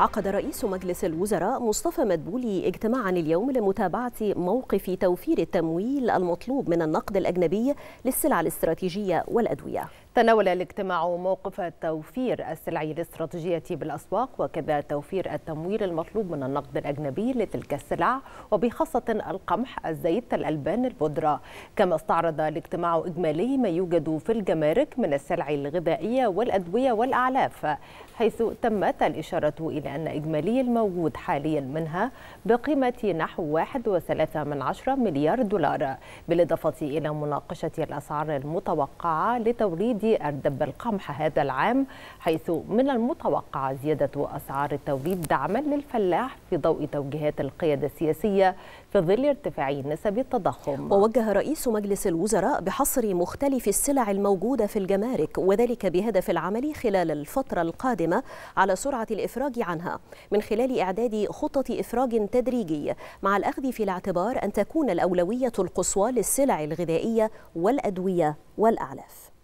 عقد رئيس مجلس الوزراء مصطفى مدبولي اجتماعا اليوم لمتابعة موقف توفير التمويل المطلوب من النقد الأجنبي للسلع الاستراتيجية والأدوية تناول الاجتماع موقف توفير السلع الاستراتيجية بالأسواق وكذا توفير التمويل المطلوب من النقد الأجنبي لتلك السلع وبخاصة القمح الزيت الألبان البودرة كما استعرض الاجتماع إجمالي ما يوجد في الجمارك من السلع الغذائية والأدوية والأعلاف حيث تمت الإشارة إلى أن إجمالي الموجود حاليا منها بقيمة نحو 1.3 مليار دولار بالإضافة إلى مناقشة الأسعار المتوقعة لتوليد أردب القمح هذا العام حيث من المتوقع زيادة أسعار التوليد دعما للفلاح في ضوء توجيهات القيادة السياسية في ظل ارتفاع نسب التضخم ووجه رئيس مجلس الوزراء بحصر مختلف السلع الموجودة في الجمارك وذلك بهدف العمل خلال الفترة القادمة القادمة على سرعة الإفراج عنها من خلال إعداد خطة إفراج تدريجي مع الأخذ في الاعتبار أن تكون الأولوية القصوى للسلع الغذائية والأدوية والأعلاف